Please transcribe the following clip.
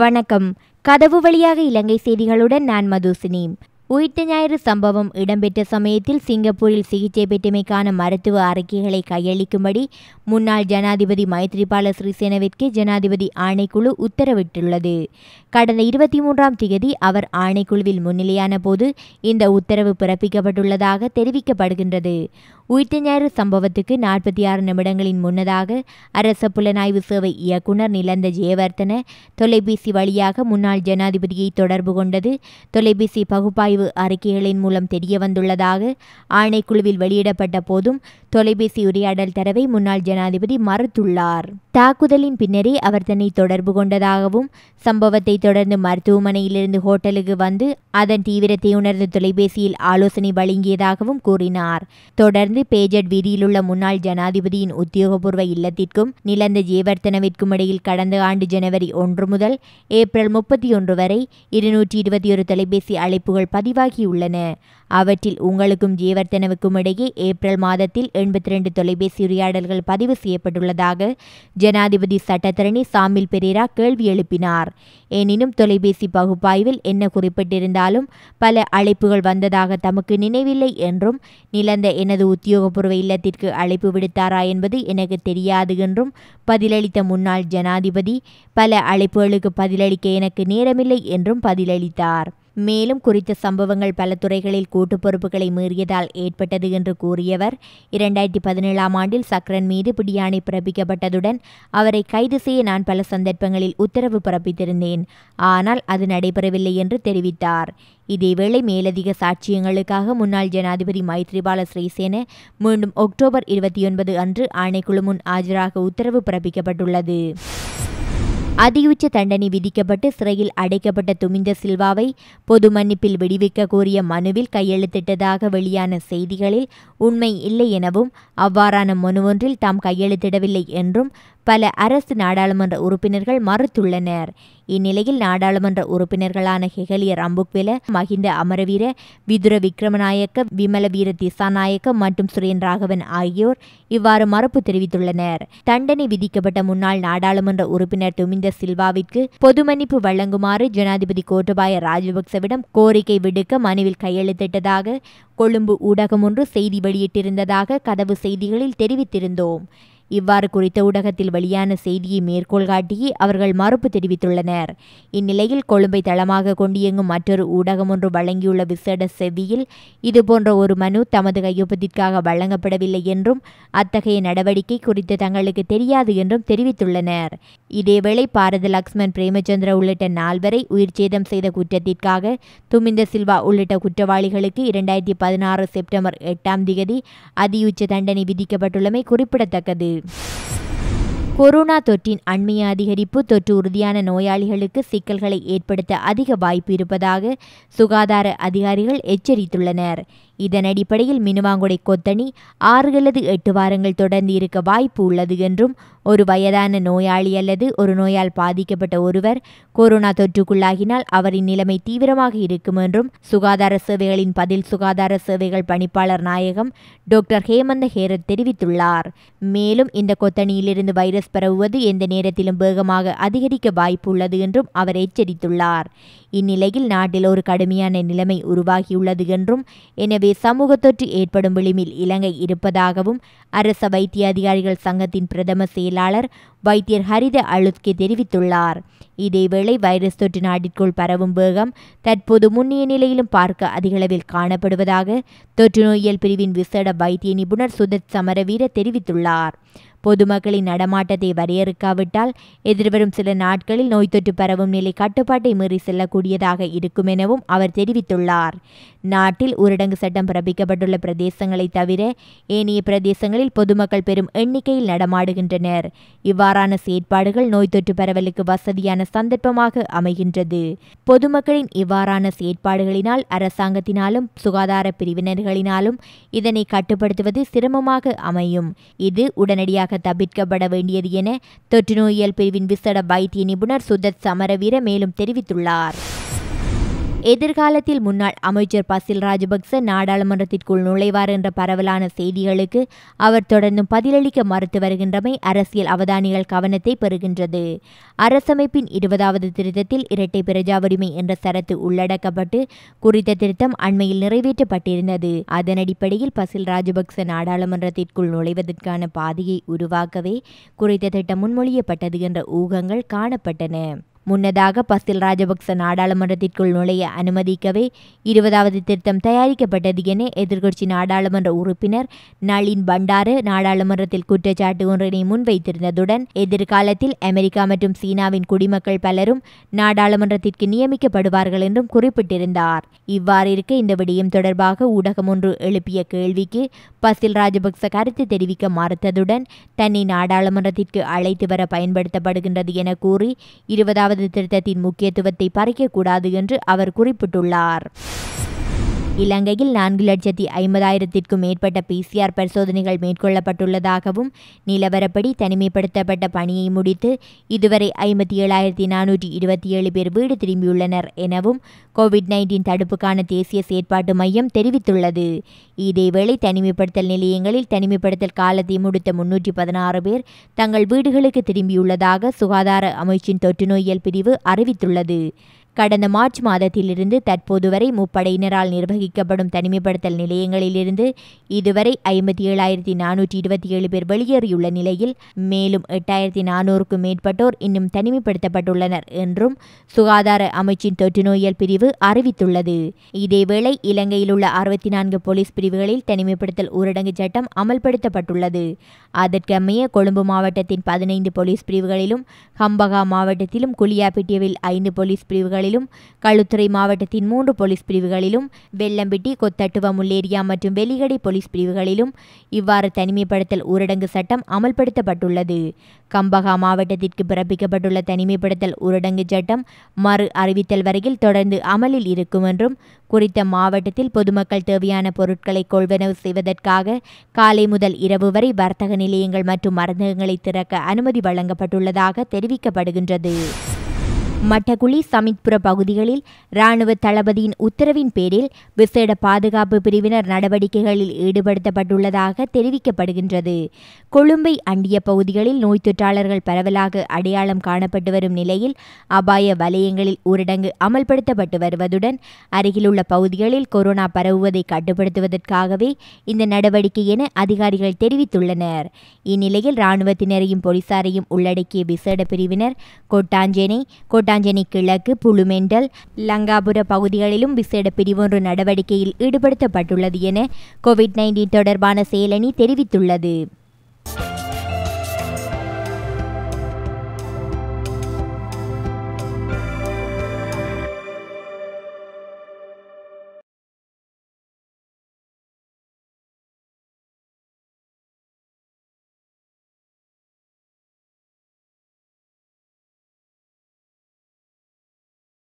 வணக்கம் கதவு வழியாக இலங்கை செய்திகளுடன் நான் மதுசினி உயிர்த்த ஞாயிறு சம்பவம் இடம்பெற்ற சமயத்தில் சிங்கப்பூரில் சிகிச்சை பெற்றமைக்கான மருத்துவ அறிக்கைகளை கையளிக்கும்படி முன்னாள் ஜனாதிபதி மைத்ரிபால சிறிசேனவிற்கு ஜனாதிபதி ஆணைக்குழு உத்தரவிட்டுள்ளது கடந்த இருபத்தி மூன்றாம் தேதி அவர் ஆணைக்குழுவில் முன்னிலையான போது இந்த உத்தரவு பிறப்பிக்கப்பட்டுள்ளதாக தெரிவிக்கப்படுகின்றது உயிர்த்த ஞாயிறு சம்பவத்துக்கு நாற்பத்தி ஆறு நிமிடங்களின் முன்னதாக அரச புலனாய்வு சேவை இயக்குனர் நிலந்த ஜெயவர்த்தன தொலைபேசி வழியாக முன்னாள் ஜனாதிபதியை தொடர்பு கொண்டது தொலைபேசி பகுப்பாய்வு அறிக்கைகளின் மூலம் தெரிய வந்துள்ளதாக ஆணைக்குழுவில் வெளியிடப்பட்ட போதும் தொலைபேசி உரையாடல் தரவை முன்னாள் ஜனாதிபதி மறுத்துள்ளார் தாக்குதலின் பின்னரே அவர் தன்னை தொடர்பு கொண்டதாகவும் சம்பவத்தை தொடர்ந்து மருத்துவமனையிலிருந்து ஹோட்டலுக்கு வந்து அதன் தீவிரத்தை உணர்ந்து தொலைபேசியில் ஆலோசனை வழங்கியதாகவும் கூறினார் தொடர்ந்து பேஜட் வீதியிலுள்ள முன்னாள் ஜனாதிபதியின் உத்தியோகபூர்வ இல்லத்திற்கும் நிலந்த ஜீவர்த்தனவிற்கும் இடையில் கடந்த ஆண்டு ஜனவரி ஒன்று முதல் ஏப்ரல் முப்பத்தி ஒன்று வரை இருநூற்றி இருபத்தி ஒரு தொலைபேசி அழைப்புகள் பதிவாகியுள்ளன அவற்றில் உங்களுக்கும் ஜீவர்த்தனவுக்கும் இடையே ஏப்ரல் மாதத்தில் எண்பத்தி ரெண்டு தொலைபேசி உரையாடல்கள் பதிவு செய்யப்பட்டுள்ளதாக ஜனாதிபதி சட்டத்தரணி சாமில் பெரேரா கேள்வி எழுப்பினார் எனினும் தொலைபேசி பகுப்பாய்வில் என்ன குறிப்பிட்டிருந்தாலும் பல அழைப்புகள் வந்ததாக தமக்கு நினைவில்லை என்றும் நிலந்த எனது உத்தியோகபூர்வ இல்லத்திற்கு அழைப்பு விடுத்தாரா என்பது எனக்கு தெரியாது என்றும் பதிலளித்த முன்னாள் ஜனாதிபதி பல அழைப்புகளுக்கு பதிலளிக்க எனக்கு நேரமில்லை என்றும் பதிலளித்தார் மேலும் குறித்த சம்பவங்கள் பல துறைகளில் கூட்டு பொறுப்புகளை மீறியதால் ஏற்பட்டது என்று கூறியவர் இரண்டாயிரத்தி பதினேழாம் ஆண்டில் சக்ரன் மீது பிடியாணை பிறப்பிக்கப்பட்டதுடன் அவரை கைது செய்ய நான் பல சந்தர்ப்பங்களில் உத்தரவு பிறப்பித்திருந்தேன் ஆனால் அது நடைபெறவில்லை என்று தெரிவித்தார் இதேவேளை மேலதிக சாட்சியங்களுக்காக முன்னாள் ஜனாதிபதி மைத்ரிபால ஸ்ரீசேன மீண்டும் அக்டோபர் இருபத்தி ஒன்பது அன்று ஆணைக்குழு முன் ஆஜராக உத்தரவு பிறப்பிக்கப்பட்டுள்ளது அதியுச்ச தண்டனை விதிக்கப்பட்டு சிறையில் அடைக்கப்பட்ட துமிந்த சில்வாவை பொது மன்னிப்பில் விடுவிக்க கோரிய மனுவில் கையெழுத்திட்டதாக வெளியான செய்திகளில் உண்மை இல்லை எனவும் அவ்வாறான மனுவொன்றில் தாம் கையெழுத்திடவில்லை என்றும் பல அரசு நாடாளுமன்ற உறுப்பினர்கள் மறுத்துள்ளனர் இந்நிலையில் நாடாளுமன்ற உறுப்பினர்களான ஹெகலியர் அம்புக்வெல மஹிந்த அமரவீர விதுர விக்ரமநாயக்க விமலவீர திசாநாயக்க மற்றும் சுரேன் ராகவன் ஆகியோர் இவ்வாறு மறுப்பு தெரிவித்துள்ளனர் தண்டனை விதிக்கப்பட்ட முன்னாள் நாடாளுமன்ற உறுப்பினர் துமிந்த சில்வாவிற்கு பொது வழங்குமாறு ஜனாதிபதி கோட்டபாய ராஜபக்சவிடம் கோரிக்கை விடுக்க மனுவில் கையெழுத்திட்டதாக கொழும்பு ஊடகம் ஒன்று செய்தி வெளியிட்டிருந்ததாக கதவு செய்திகளில் தெரிவித்திருந்தோம் இவ்வாறு குறித்த ஊடகத்தில் வெளியான செய்தியை மேற்கோள் காட்டி அவர்கள் மறுப்பு தெரிவித்துள்ளனர் இந்நிலையில் கொழும்பை தளமாக கொண்டியங்கும் மற்றொரு ஊடகம் ஒன்று வழங்கியுள்ள விசேட செவ்வியில் இதுபோன்ற ஒரு மனு தமது கையொப்பத்திற்காக வழங்கப்படவில்லை என்றும் அத்தகைய நடவடிக்கை குறித்து தங்களுக்கு தெரியாது என்றும் தெரிவித்துள்ளனர் இதேவேளை பாரத லக்ஷ்மண் பிரேமச்சந்திர உள்ளிட்ட நால்வரை உயிர் சேதம் செய்த குற்றத்திற்காக துமிந்த சில்வா உள்ளிட்ட குற்றவாளிகளுக்கு இரண்டாயிரத்தி பதினாறு செப்டம்பர் எட்டாம் திகதி அதியுச்ச தண்டனை விதிக்கப்பட்டுள்ளமை குறிப்பிடத்தக்கது கொரோனா தொற்றின் அண்மைய அதிகரிப்பு தொற்று உறுதியான நோயாளிகளுக்கு சிக்கல்களை ஏற்படுத்த அதிக வாய்ப்பு இருப்பதாக சுகாதார அதிகாரிகள் எச்சரித்துள்ளனர் இதன் அடிப்படையில் மினுவாங்குடை கொத்தணி ஆறு அல்லது எட்டு வாரங்கள் தொடர்ந்து இருக்க வாய்ப்பு உள்ளது என்றும் ஒரு வயதான நோயாளி அல்லது ஒரு நோயால் பாதிக்கப்பட்ட ஒருவர் கொரோனா தொற்றுக்குள்ளாகினால் அவரின் நிலைமை தீவிரமாக இருக்கும் என்றும் சுகாதார சேவைகளின் பதில் சுகாதார சேவைகள் பணிப்பாளர் நாயகம் டாக்டர் ஹேமந்த ஹேரத் தெரிவித்துள்ளார் மேலும் இந்த கொத்தணியிலிருந்து வைரஸ் பரவுவது எந்த நேரத்திலும் வேகமாக அதிகரிக்க வாய்ப்புள்ளது என்றும் அவர் எச்சரித்துள்ளார் இந்நிலையில் நாட்டில் ஒரு கடுமையான நிலைமை உருவாகியுள்ளது என்றும் எனவே சமூக தொற்று ஏற்படும் விளிமில் இலங்கை இருப்பதாகவும் அரச வைத்திய அதிகாரிகள் சங்கத்தின் பிரதம செயலாளர் வைத்தியர் ஹரித அழுத்கே தெரிவித்துள்ளார் இதேவேளை வைரஸ் தொற்று நாட்டிற்குள் பரவும் வேகம் தற்போது முன்னிய நிலையிலும் பார்க்க அதிகளவில் காணப்படுவதாக தொற்று நோயியல் பிரிவின் விசேட வைத்திய நிபுணர் சுதத் சமரவீர தெரிவித்துள்ளார் பொதுமக்களின் நடமாட்டத்தை வரையறுக்காவிட்டால் எதிர்வரும் சில நாட்களில் நோய் தொற்று பரவும் நிலை கட்டுப்பாட்டை மீறி செல்லக்கூடியதாக இருக்கும் எனவும் அவர் தெரிவித்துள்ளார் நாட்டில் ஊரடங்கு சட்டம் பிறப்பிக்கப்பட்டுள்ள பிரதேசங்களை தவிர ஏனைய பிரதேசங்களில் பொதுமக்கள் பெரும் எண்ணிக்கையில் நடமாடுகின்றனர் இவ்வாறான செயற்பாடுகள் நோய் தொற்று பரவலுக்கு வசதியான சந்தர்ப்பமாக அமைகின்றது பொதுமக்களின் இவ்வாறான செயற்பாடுகளினால் அரசாங்கத்தினாலும் சுகாதார பிரிவினர்களினாலும் இதனை கட்டுப்படுத்துவது சிரமமாக அமையும் இது உடனடியாக முழுமையாக தவிர்க்கப்பட வேண்டியது என தொற்றுநோயியல் பிரிவின் விசட வைத்திய நிபுணர் சுதத் சமரவீர மேலும் தெரிவித்துள்ளார் எதிர்காலத்தில் முன்னாள் அமைச்சர் பசில் ராஜபக்ச நாடாளுமன்றத்திற்குள் நுழைவார் என்ற பரவலான செய்திகளுக்கு அவர் தொடர்ந்தும் பதிலளிக்க மறுத்து வருகின்றமை அரசியல் அவதானிகள் கவனத்தை பெறுகின்றது அரசமைப்பின் இருபதாவது திருத்தத்தில் இரட்டை பிரஜா உரிமை என்ற சரத்து உள்ளடக்கப்பட்டு குறித்த திருத்தம் அண்மையில் நிறைவேற்றப்பட்டிருந்தது அதன் அடிப்படையில் பசில் ராஜபக்ச நாடாளுமன்றத்திற்குள் நுழைவதற்கான பாதையை உருவாக்கவே குறித்த திட்டம் முன்மொழியப்பட்டது என்ற ஊகங்கள் காணப்பட்டன முன்னதாக பசில் ராஜபக்ச நாடாளுமன்றத்திற்குள் நுழைய அனுமதிக்கவே இருபதாவது திருத்தம் தயாரிக்கப்பட்டது என எதிர்க்கட்சி நாடாளுமன்ற உறுப்பினர் நளின் பண்டாறு நாடாளுமன்றத்தில் குற்றச்சாட்டு ஒன்றினை முன்வைத்திருந்ததுடன் எதிர்காலத்தில் அமெரிக்கா மற்றும் சீனாவின் குடிமக்கள் பலரும் நாடாளுமன்றத்திற்கு நியமிக்கப்படுவார்கள் என்றும் குறிப்பிட்டிருந்தார் இவ்வாறு இருக்க இந்த விடயம் தொடர்பாக ஊடகம் ஒன்று எழுப்பிய கேள்விக்கு பசில் ராஜபக்ச கருத்து தெரிவிக்க மறுத்ததுடன் தன்னை நாடாளுமன்றத்திற்கு அழைத்து வர பயன்படுத்தப்படுகின்றது என கூறி இருபதாவது இரண்டாவது திட்டத்தின் முக்கியத்துவத்தை பறிக்கக்கூடாது என்று அவர் குறிப்பிட்டுள்ளார் இலங்கையில் நான்கு லட்சத்தி ஐம்பதாயிரத்திற்கும் மேற்பட்ட பிசிஆர் பரிசோதனைகள் மேற்கொள்ளப்பட்டுள்ளதாகவும் நிலவரப்படி தனிமைப்படுத்தப்பட்ட பணியை முடித்து இதுவரை ஐம்பத்தி ஏழாயிரத்தி நானூற்றி இருபத்தி ஏழு பேர் வீடு திரும்பியுள்ளனர் எனவும் கோவிட் நைன்டீன் தடுப்புக்கான தேசிய செயற்பாட்டு மையம் தெரிவித்துள்ளது இதேவேளை தனிமைப்படுத்தல் நிலையங்களில் தனிமைப்படுத்தல் காலத்தை முடித்த முன்னூற்றி பதினாறு பேர் தங்கள் வீடுகளுக்கு திரும்பியுள்ளதாக சுகாதார அமைச்சின் தொற்றுநோயியல் பிரிவு அறிவித்துள்ளது கடந்த மார்ச் மாதத்திலிருந்து தற்போது வரை முப்படையினரால் நிர்வகிக்கப்படும் தனிமைப்படுத்தல் நிலையங்களிலிருந்து இதுவரை ஐம்பத்தி ஏழாயிரத்தி நானூற்றி இருபத்தி ஏழு பேர் வெளியேறியுள்ள நிலையில் மேலும் எட்டாயிரத்தி நானூறுக்கும் மேற்பட்டோர் இன்னும் தனிமைப்படுத்தப்பட்டுள்ளனர் என்றும் சுகாதார அமைச்சின் தொற்று நோயல் பிரிவு அறிவித்துள்ளது இதேவேளை இலங்கையில் உள்ள அறுபத்தி நான்கு போலீஸ் பிரிவுகளில் தனிமைப்படுத்தல் ஊரடங்கு சட்டம் அமல்படுத்தப்பட்டுள்ளது அதற்கமைய கொழும்பு மாவட்டத்தின் பதினைந்து போலீஸ் பிரிவுகளிலும் ஹம்பகா மாவட்டத்திலும் குளியாப்பிட்டியவில் ஐந்து போலீஸ் பிரிவுகள் பிரிவுகளிலும் களுத்துறை மாவட்டத்தின் மூன்று போலீஸ் பிரிவுகளிலும் வெள்ளம்பிட்டி கொத்தட்டுவ முல்லேரியா மற்றும் வெலிகடை போலீஸ் பிரிவுகளிலும் இவ்வாறு தனிமைப்படுத்தல் ஊரடங்கு சட்டம் அமல்படுத்தப்பட்டுள்ளது கம்பகா மாவட்டத்திற்கு பிறப்பிக்கப்பட்டுள்ள தனிமைப்படுத்தல் ஊரடங்கு சட்டம் மறு அறிவித்தல் வரையில் தொடர்ந்து அமலில் இருக்கும் என்றும் குறித்த மாவட்டத்தில் பொதுமக்கள் தேவையான பொருட்களை கொள்வனவு செய்வதற்காக காலை முதல் இரவு வரை வர்த்தக நிலையங்கள் மற்றும் மருந்தகங்களை திறக்க அனுமதி வழங்கப்பட்டுள்ளதாக தெரிவிக்கப்படுகின்றது மட்டக்குழி சமித்புர பகுதிகளில் இராணுவ தளபதியின் உத்தரவின் பேரில் விசேட பாதுகாப்பு பிரிவினர் நடவடிக்கைகளில் ஈடுபடுத்தப்பட்டுள்ளதாக தெரிவிக்கப்படுகின்றது கொழும்பை அண்டிய பகுதிகளில் நோய் தொற்றாளர்கள் பரவலாக அடையாளம் காணப்பட்டு வரும் நிலையில் அபாய வலயங்களில் ஊரடங்கு அமல்படுத்தப்பட்டு வருவதுடன் அருகிலுள்ள பகுதிகளில் கொரோனா பரவுவதை கட்டுப்படுத்துவதற்காகவே இந்த நடவடிக்கை என அதிகாரிகள் தெரிவித்துள்ளனர் இந்நிலையில் இராணுவத்தினரையும் போலீசாரையும் உள்ளடக்கிய விசேட பிரிவினர் கோட்டாஞ்சேனை கோட்டா கொட்டாஞ்சேனி கிழக்கு புழுமெண்டல் லங்காபுர பகுதிகளிலும் விசேட பிரிவொன்று நடவடிக்கையில் ஈடுபடுத்தப்பட்டுள்ளது என கோவிட் நைன்டீன் தொடர்பான செயலணி தெரிவித்துள்ளது